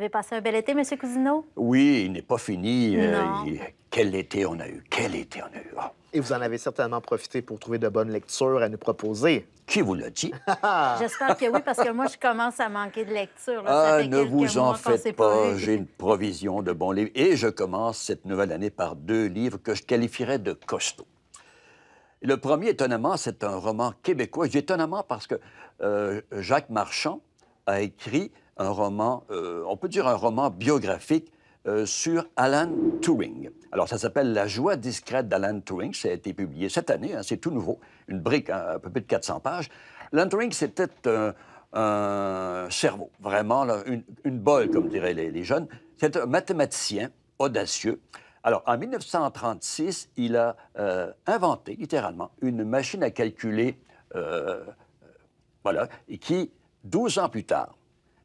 Vous avez passé un bel été, M. Cousineau? Oui, il n'est pas fini. Euh, quel été on a eu? Quel été on a eu? Ah. Et vous en avez certainement profité pour trouver de bonnes lectures à nous proposer. Qui vous l'a dit? Ah, ah. J'espère que oui, parce que moi, je commence à manquer de lecture. Ah, ne vous en faites pas. J'ai une provision de bons livres. Et je commence cette nouvelle année par deux livres que je qualifierais de costauds. Le premier, étonnamment, c'est un roman québécois. étonnamment parce que euh, Jacques Marchand a écrit un roman, euh, on peut dire un roman biographique euh, sur Alan Turing. Alors, ça s'appelle La joie discrète d'Alan Turing. Ça a été publié cette année, hein, c'est tout nouveau, une brique, hein, un peu plus de 400 pages. Alan Turing, c'était un, cerveau, vraiment une, une, comme diraient les, les jeunes. C'est un mathématicien audacieux. Alors, en 1936, il a euh, inventé, littéralement, une machine à calculer, voilà, et qui, 12 ans plus tard,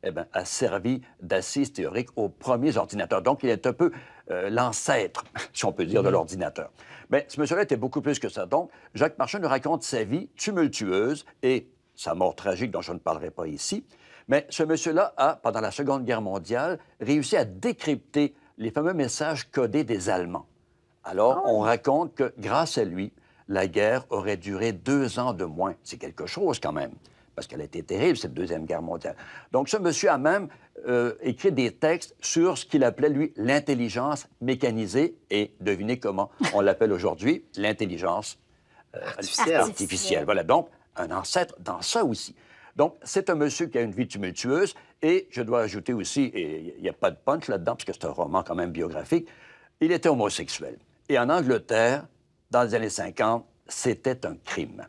eh ben, a servi d'assise théorique aux premiers ordinateurs. Donc, il est un peu euh, l'ancêtre, si on peut dire, de mhm. l'ordinateur. Mais ce monsieur-là était beaucoup plus que ça. Donc, Jacques Marchand nous raconte sa vie tumultueuse et sa mort tragique, dont je ne parlerai pas ici. Mais ce monsieur-là a, pendant la Seconde Guerre mondiale, réussi à décrypter les fameux messages codés des Allemands. Alors, ah on raconte que, grâce à lui, la guerre aurait duré deux ans de moins. C'est quelque chose quand même parce qu'elle a été terrible, cette Deuxième Guerre mondiale. Donc ce monsieur a même euh, écrit des textes sur ce qu'il appelait, lui, l'intelligence mécanisée, et devinez comment on l'appelle aujourd'hui, l'intelligence euh, artificielle. artificielle. Voilà, donc un ancêtre dans ça aussi. Donc, c'est un monsieur qui a une vie tumultueuse, et je dois ajouter aussi, et il n'y a pas de punch là-dedans, parce que c'est un roman quand même biographique, il était homosexuel. Et en Angleterre, dans les années 50, c'était un crime.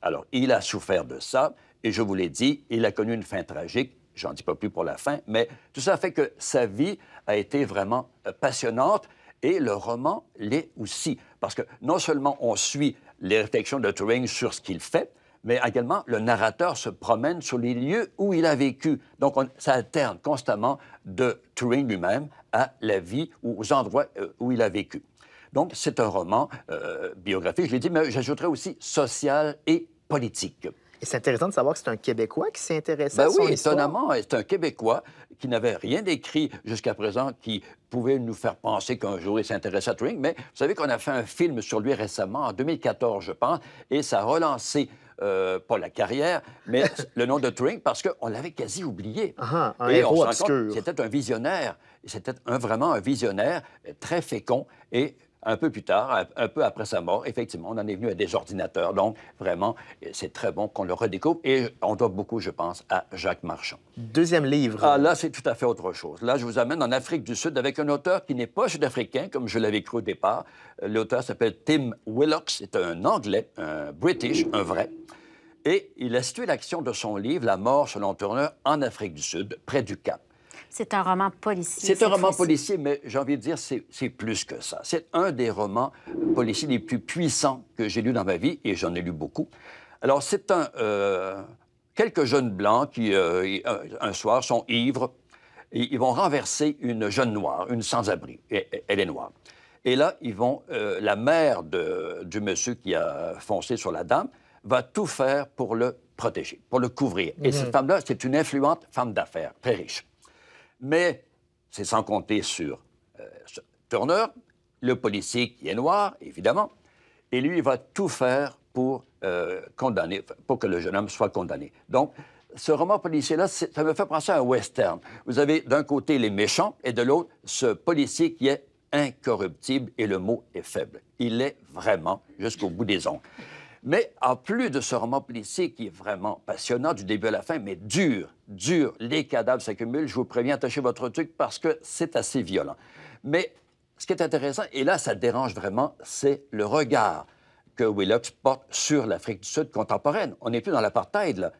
Alors, il a souffert de ça. Et je vous l'ai dit, il a connu une fin tragique. J'en dis pas plus pour la fin, mais tout ça fait que sa vie a été vraiment euh, passionnante et le roman l'est aussi. Parce que non seulement on suit les réflexions de Turing sur ce qu'il fait, mais également le narrateur se promène sur les lieux où il a vécu. Donc ça alterne constamment de Turing lui-même à la vie ou aux endroits euh, où il a vécu. Donc c'est un roman euh, biographique, je l'ai dit, mais j'ajouterais aussi social et politique c'est intéressant de savoir que c'est un Québécois qui s'est intéressé ben à son oui, histoire. étonnamment, c'est un Québécois qui n'avait rien écrit jusqu'à présent, qui pouvait nous faire penser qu'un jour il s'intéressait à Turing. Mais vous savez qu'on a fait un film sur lui récemment, en 2014, je pense, et ça a relancé euh, pas la carrière, mais le nom de Turing parce qu'on l'avait quasi oublié. Ah, ah, et on C'était un visionnaire. C'était vraiment un visionnaire très fécond et un peu plus tard, un peu après sa mort, effectivement, on en est venu à des ordinateurs. Donc, vraiment, c'est très bon qu'on le redécouvre et on doit beaucoup, je pense, à Jacques Marchand. Deuxième livre. Ah, là, c'est tout à fait autre chose. Là, je vous amène en Afrique du Sud avec un auteur qui n'est pas sud-africain, comme je l'avais cru au départ. L'auteur s'appelle Tim Willocks. C'est un Anglais, un British, un vrai. Et il a situé l'action de son livre, La mort selon Turner, en Afrique du Sud, près du Cap. C'est un roman policier. C'est un roman policier, mais j'ai envie de dire, c'est plus que ça. C'est un des romans policiers les plus puissants que j'ai lu dans ma vie, et j'en ai lu beaucoup. Alors, c'est un... Euh, quelques jeunes blancs qui, euh, un soir, sont ivres, et ils vont renverser une jeune noire, une sans-abri. Elle est noire. Et là, ils vont, euh, la mère de, du monsieur qui a foncé sur la dame va tout faire pour le protéger, pour le couvrir. Et cette mmh. femme-là, c'est une influente femme d'affaires, très riche. Mais c'est sans compter sur euh, Turner, le policier qui est noir, évidemment, et lui, il va tout faire pour euh, condamner, pour que le jeune homme soit condamné. Donc, ce roman policier-là, ça me fait penser à un western. Vous avez d'un côté les méchants et de l'autre ce policier qui est incorruptible et le mot est faible. Il est vraiment jusqu'au bout des ongles. Mais en plus de ce roman policier qui est vraiment passionnant du début à la fin, mais dur, dur, les cadavres s'accumulent, je vous préviens, attachez votre truc parce que c'est assez violent. Mais ce qui est intéressant, et là ça dérange vraiment, c'est le regard que Willox porte sur l'Afrique du Sud contemporaine. On n'est plus dans l'apartheid, là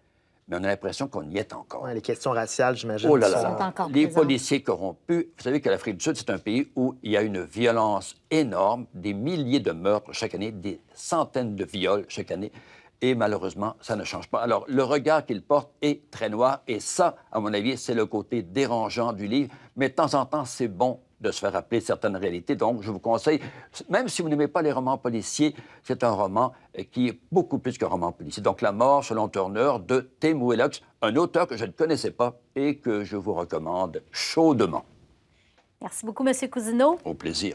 mais on a l'impression qu'on y est encore. les questions raciales, j'imagine, oh là là, sont Les policiers corrompus, vous savez que l'Afrique du Sud, c'est un pays où il y a une violence énorme, des milliers de meurtres chaque année, des centaines de viols chaque année, et malheureusement, ça ne change pas. Alors, le regard qu'il porte est très noir, et ça, à mon avis, c'est le côté dérangeant du livre, mais de temps en temps, c'est bon de se faire rappeler certaines réalités. Donc, je vous conseille, même si vous n'aimez pas les romans policiers, c'est un roman euh, qui est beaucoup plus qu'un roman policier. Donc, La mort selon Turner de Tim un auteur que je ne connaissais pas et que je vous recommande chaudement. Merci beaucoup, M. Cousineau. Au plaisir.